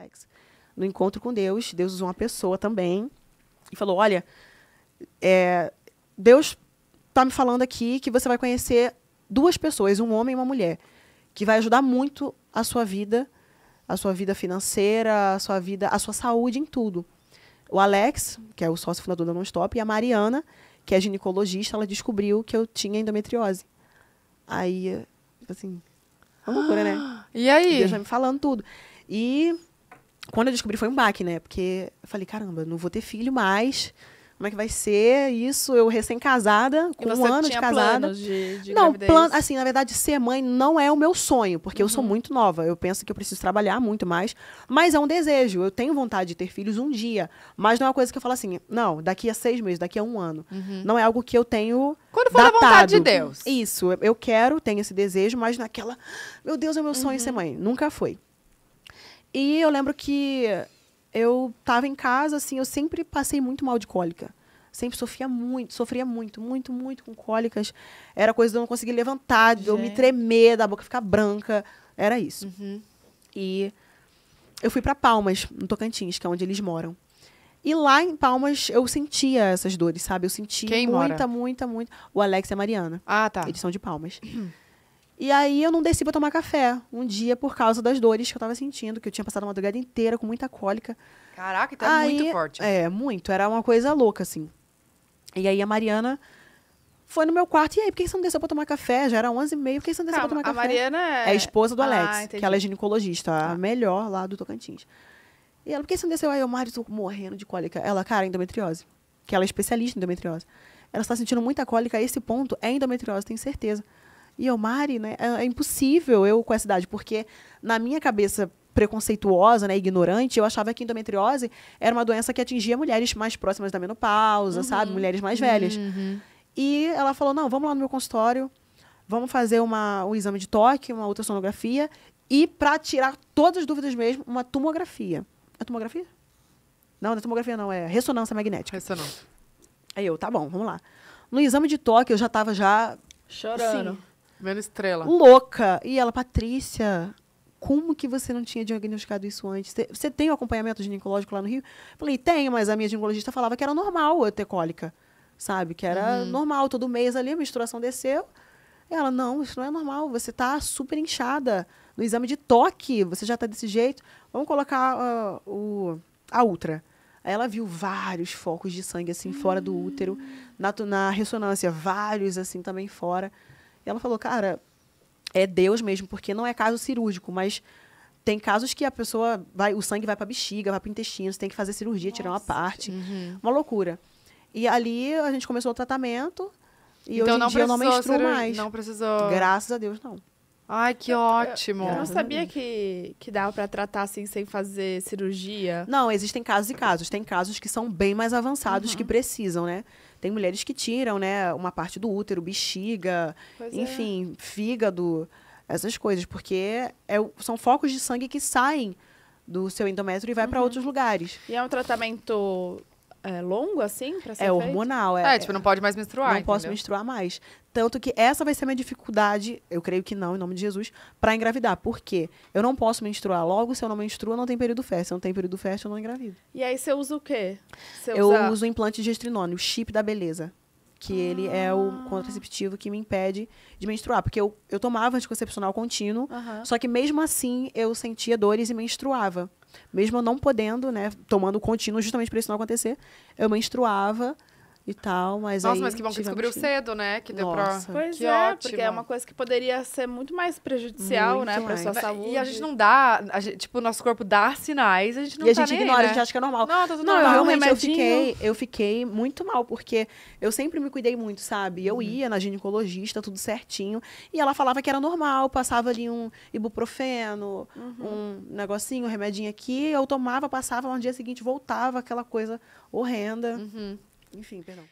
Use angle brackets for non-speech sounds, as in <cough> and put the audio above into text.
Alex, no encontro com Deus, Deus usou uma pessoa também e falou: Olha, é, Deus está me falando aqui que você vai conhecer duas pessoas, um homem e uma mulher, que vai ajudar muito a sua vida, a sua vida financeira, a sua vida, a sua saúde em tudo. O Alex, que é o sócio fundador da Nonstop, e a Mariana, que é ginecologista, ela descobriu que eu tinha endometriose. Aí, assim, uma loucura, né? <gasps> E aí? Deus já me falando tudo. E quando eu descobri foi um baque, né? Porque eu falei, caramba, não vou ter filho mais. Como é que vai ser isso? Eu recém-casada, com um ano de casada. De, de não, plano, assim, na verdade, ser mãe não é o meu sonho, porque uhum. eu sou uhum. muito nova. Eu penso que eu preciso trabalhar muito mais, mas é um desejo. Eu tenho vontade de ter filhos um dia, mas não é uma coisa que eu falo assim, não, daqui a seis meses, daqui a um ano. Uhum. Não é algo que eu tenho. Quando for da vontade de Deus. Isso, eu quero, tenho esse desejo, mas naquela, meu Deus, é o meu sonho uhum. ser mãe. Nunca foi. E eu lembro que eu tava em casa, assim, eu sempre passei muito mal de cólica. Sempre sofria muito, sofria muito, muito, muito com cólicas. Era coisa de eu não conseguir levantar, de eu me tremer, da boca ficar branca. Era isso. Uhum. E eu fui para Palmas, no Tocantins, que é onde eles moram. E lá em Palmas eu sentia essas dores, sabe? Eu sentia Quem muita, mora? muita, muita. O Alex e a Mariana. Ah, tá. Eles são de Palmas. <clears throat> E aí eu não desci para tomar café um dia por causa das dores que eu estava sentindo, que eu tinha passado a madrugada inteira com muita cólica. Caraca, então é aí, muito forte. É, muito. Era uma coisa louca, assim. E aí a Mariana foi no meu quarto. E aí, por que você não desceu pra tomar café? Já era 11h30, por que você não desceu pra tomar a café? A Mariana é... é a esposa do ah, Alex, que ela é ginecologista, a ah. melhor lá do Tocantins. E ela, por que você não desceu? Aí eu, Mari, tô morrendo de cólica. Ela, cara, é endometriose. Que ela é especialista em endometriose. Ela está sentindo muita cólica. Esse ponto é endometriose, tenho certeza. E eu, Mari, né? É, é, impossível eu com essa idade, porque na minha cabeça preconceituosa, né, ignorante, eu achava que endometriose era uma doença que atingia mulheres mais próximas da menopausa, uhum. sabe? Mulheres mais velhas. Uhum. E ela falou: não, vamos lá no meu consultório, vamos fazer uma, um exame de toque, uma ultrassonografia e, para tirar todas as dúvidas mesmo, uma tomografia. É tomografia? Não, não é tomografia, não, é ressonância magnética. Ressonância. Aí eu, tá bom, vamos lá. No exame de toque, eu já tava já. Chorando. Assim, Menos estrela. Louca. E ela, Patrícia, como que você não tinha diagnosticado isso antes? Você tem o um acompanhamento ginecológico lá no Rio? Falei, tenho, mas a minha ginecologista falava que era normal eu ter cólica, sabe? Que era uhum. normal, todo mês ali a menstruação desceu. E ela, não, isso não é normal, você tá super inchada. No exame de toque, você já tá desse jeito. Vamos colocar uh, o, a ultra. Aí ela viu vários focos de sangue, assim, uhum. fora do útero. Hum. Na, na ressonância, vários, assim, também fora. Ela falou, cara, é Deus mesmo, porque não é caso cirúrgico, mas tem casos que a pessoa vai, o sangue vai para bexiga, vai para intestino, você tem que fazer cirurgia, Nossa. tirar uma parte, uhum. uma loucura. E ali a gente começou o tratamento e então, hoje em dia eu não menstruo ser, mais. Não precisou. Graças a Deus não. Ai, que eu, ótimo. Eu, eu não sabia que, que dava para tratar assim sem fazer cirurgia. Não, existem casos e casos. Tem casos que são bem mais avançados uhum. que precisam, né? Tem mulheres que tiram, né, uma parte do útero, bexiga, pois é. enfim, é. fígado, essas coisas, porque é, são focos de sangue que saem do seu endométrio e vai uhum. para outros lugares. E é um tratamento é, longo, assim, pra ser É feito? hormonal. É, é, tipo, não pode mais menstruar, Não entendeu? posso menstruar mais. Tanto que essa vai ser minha dificuldade, eu creio que não, em nome de Jesus, para engravidar. Por quê? Eu não posso menstruar logo, se eu não menstruo, não tem período fértil. Se eu não tem período fértil, eu não engravido. E aí você usa o quê? eu uso o implante de estrinone, o chip da beleza que ele é o ah. contraceptivo que me impede de menstruar. Porque eu, eu tomava anticoncepcional contínuo, só que mesmo assim eu sentia dores e menstruava. Mesmo eu não podendo, né, tomando contínuo justamente para isso não acontecer, eu menstruava e tal, mas Nossa, aí... mas que bom que descobriu cedo, né? Que deu Nossa. pra... Pois que é, ótimo. porque é uma coisa que poderia ser muito mais prejudicial, muito né? Mais. Pra sua saúde. E a gente não dá... A gente, tipo, o nosso corpo dá sinais, a gente não e tá a gente nem, ignora, né? a gente acha que é normal. Não, tá tudo não, normal. Eu, realmente, um eu fiquei, eu fiquei muito mal, porque eu sempre me cuidei muito, sabe? Eu uhum. ia na ginecologista, tudo certinho, e ela falava que era normal, passava ali um ibuprofeno, uhum. um negocinho, um remedinho aqui, eu tomava, passava, no dia seguinte voltava, aquela coisa horrenda. Uhum. Enfim, perdão.